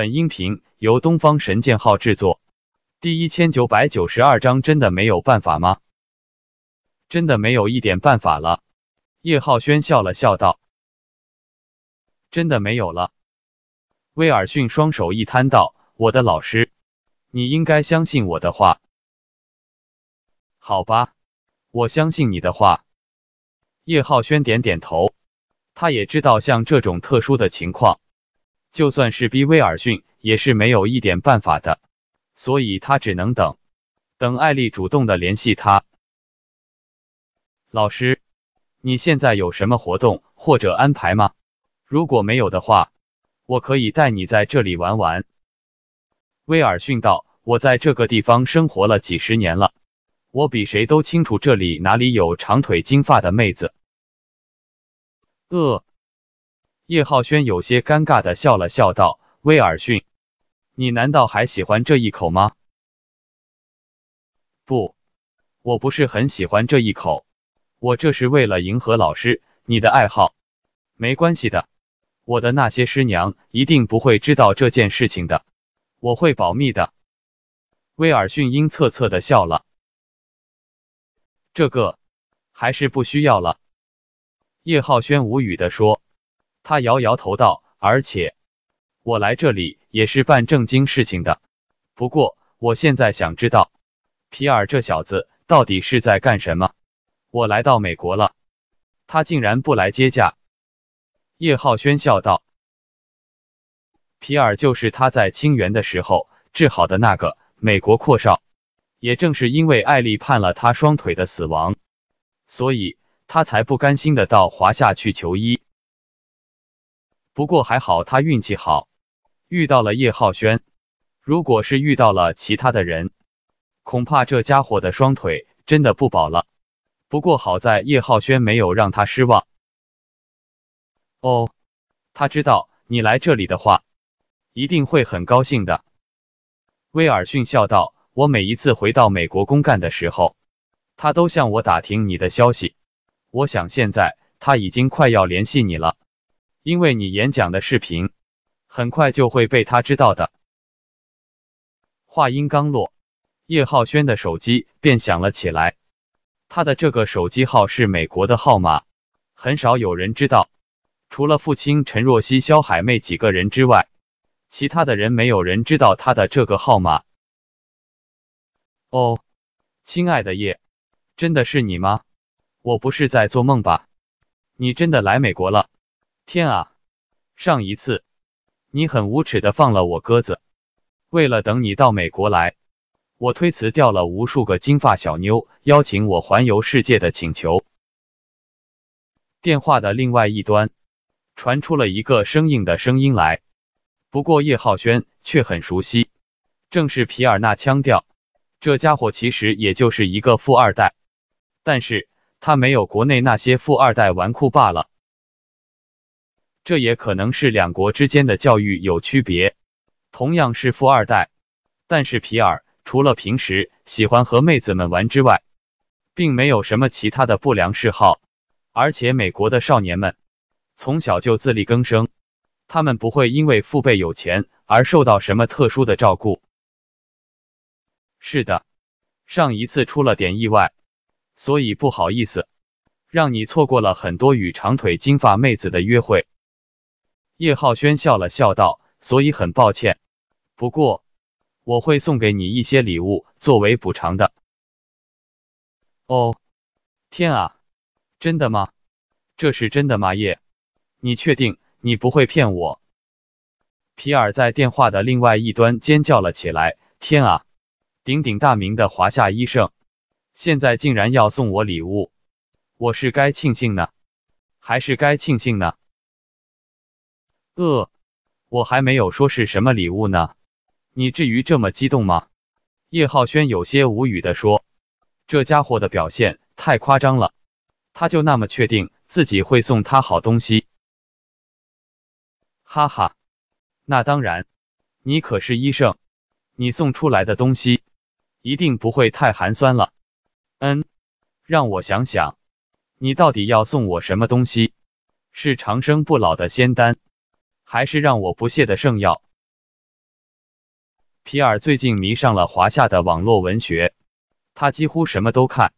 本音频由东方神剑号制作。第一千九百九十二章，真的没有办法吗？真的没有一点办法了。叶浩轩笑了笑道：“真的没有了。”威尔逊双手一摊道：“我的老师，你应该相信我的话。”好吧，我相信你的话。叶浩轩点点头，他也知道像这种特殊的情况。就算是逼威尔逊，也是没有一点办法的，所以他只能等，等艾丽主动的联系他。老师，你现在有什么活动或者安排吗？如果没有的话，我可以带你在这里玩玩。威尔逊道：“我在这个地方生活了几十年了，我比谁都清楚这里哪里有长腿金发的妹子。”呃。叶浩轩有些尴尬的笑了笑道：“威尔逊，你难道还喜欢这一口吗？”“不，我不是很喜欢这一口，我这是为了迎合老师你的爱好。没关系的，我的那些师娘一定不会知道这件事情的，我会保密的。”威尔逊阴恻恻的笑了：“这个还是不需要了。”叶浩轩无语的说。他摇摇头道：“而且，我来这里也是办正经事情的。不过，我现在想知道，皮尔这小子到底是在干什么？我来到美国了，他竟然不来接驾。”叶浩轩笑道：“皮尔就是他在清源的时候治好的那个美国阔少，也正是因为艾丽判了他双腿的死亡，所以他才不甘心的到华夏去求医。”不过还好，他运气好，遇到了叶浩轩。如果是遇到了其他的人，恐怕这家伙的双腿真的不保了。不过好在叶浩轩没有让他失望。哦，他知道你来这里的话，一定会很高兴的。威尔逊笑道：“我每一次回到美国公干的时候，他都向我打听你的消息。我想现在他已经快要联系你了。”因为你演讲的视频，很快就会被他知道的。话音刚落，叶浩轩的手机便响了起来。他的这个手机号是美国的号码，很少有人知道，除了父亲陈若曦、肖海妹几个人之外，其他的人没有人知道他的这个号码。哦，亲爱的叶，真的是你吗？我不是在做梦吧？你真的来美国了？天啊，上一次你很无耻的放了我鸽子，为了等你到美国来，我推辞掉了无数个金发小妞邀请我环游世界的请求。电话的另外一端传出了一个生硬的声音来，不过叶浩轩却很熟悉，正是皮尔纳腔调。这家伙其实也就是一个富二代，但是他没有国内那些富二代纨绔罢了。这也可能是两国之间的教育有区别。同样是富二代，但是皮尔除了平时喜欢和妹子们玩之外，并没有什么其他的不良嗜好。而且美国的少年们从小就自力更生，他们不会因为父辈有钱而受到什么特殊的照顾。是的，上一次出了点意外，所以不好意思，让你错过了很多与长腿金发妹子的约会。叶浩轩笑了笑道：“所以很抱歉，不过我会送给你一些礼物作为补偿的。”哦，天啊，真的吗？这是真的吗？叶，你确定你不会骗我？皮尔在电话的另外一端尖叫了起来：“天啊，鼎鼎大名的华夏医圣，现在竟然要送我礼物，我是该庆幸呢，还是该庆幸呢？”呃，我还没有说是什么礼物呢，你至于这么激动吗？叶浩轩有些无语的说：“这家伙的表现太夸张了，他就那么确定自己会送他好东西？”哈哈，那当然，你可是医圣，你送出来的东西一定不会太寒酸了。嗯，让我想想，你到底要送我什么东西？是长生不老的仙丹？还是让我不屑的圣药。皮尔最近迷上了华夏的网络文学，他几乎什么都看。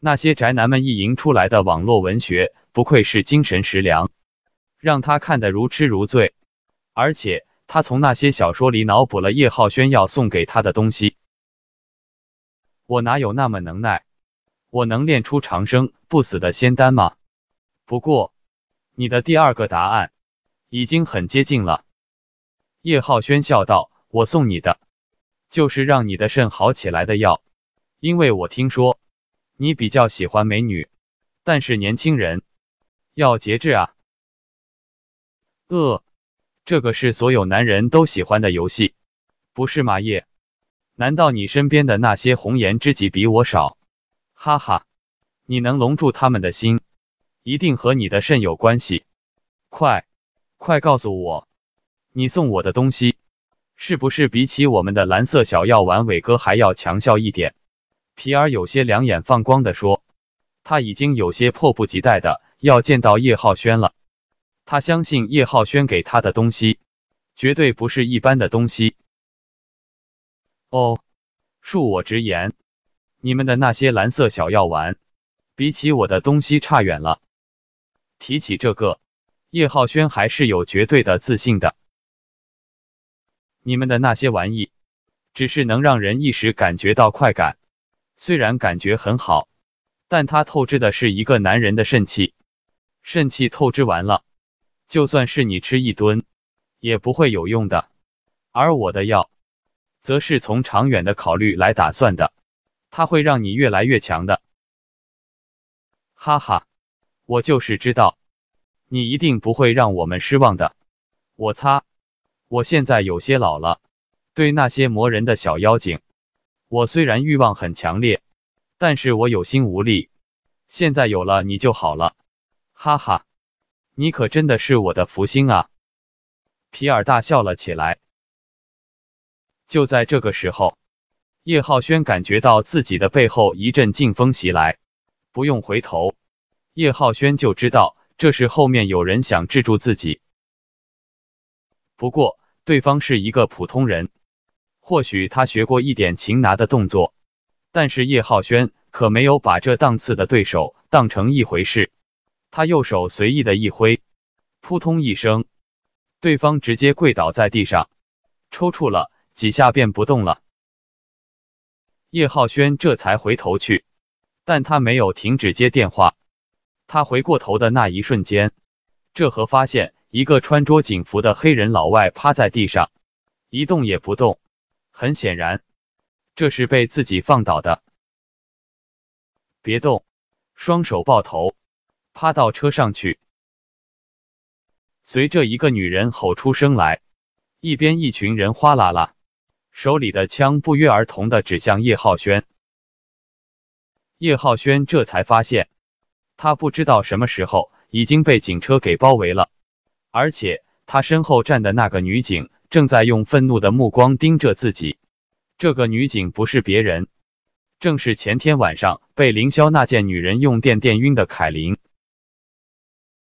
那些宅男们意淫出来的网络文学，不愧是精神食粮，让他看得如痴如醉。而且他从那些小说里脑补了叶浩轩要送给他的东西。我哪有那么能耐？我能练出长生不死的仙丹吗？不过，你的第二个答案。已经很接近了，叶浩轩笑道：“我送你的，就是让你的肾好起来的药，因为我听说你比较喜欢美女，但是年轻人要节制啊。”呃，这个是所有男人都喜欢的游戏，不是吗？叶？难道你身边的那些红颜知己比我少？哈哈，你能笼住他们的心，一定和你的肾有关系。快！快告诉我，你送我的东西，是不是比起我们的蓝色小药丸，伟哥还要强效一点？皮尔有些两眼放光的说，他已经有些迫不及待的要见到叶浩轩了。他相信叶浩轩给他的东西，绝对不是一般的东西。哦，恕我直言，你们的那些蓝色小药丸，比起我的东西差远了。提起这个。叶浩轩还是有绝对的自信的。你们的那些玩意，只是能让人一时感觉到快感，虽然感觉很好，但他透支的是一个男人的肾气。肾气透支完了，就算是你吃一吨，也不会有用的。而我的药，则是从长远的考虑来打算的，它会让你越来越强的。哈哈，我就是知道。你一定不会让我们失望的。我擦，我现在有些老了。对那些磨人的小妖精，我虽然欲望很强烈，但是我有心无力。现在有了你就好了，哈哈，你可真的是我的福星啊！皮尔大笑了起来。就在这个时候，叶浩轩感觉到自己的背后一阵劲风袭来，不用回头，叶浩轩就知道。这是后面有人想制住自己，不过对方是一个普通人，或许他学过一点擒拿的动作，但是叶浩轩可没有把这档次的对手当成一回事。他右手随意的一挥，扑通一声，对方直接跪倒在地上，抽搐了几下便不动了。叶浩轩这才回头去，但他没有停止接电话。他回过头的那一瞬间，这和发现一个穿着警服的黑人老外趴在地上，一动也不动。很显然，这是被自己放倒的。别动，双手抱头，趴到车上去。随着一个女人吼出声来，一边一群人哗啦啦，手里的枪不约而同的指向叶浩轩。叶浩轩这才发现。他不知道什么时候已经被警车给包围了，而且他身后站的那个女警正在用愤怒的目光盯着自己。这个女警不是别人，正是前天晚上被凌霄那件女人用电电晕的凯琳。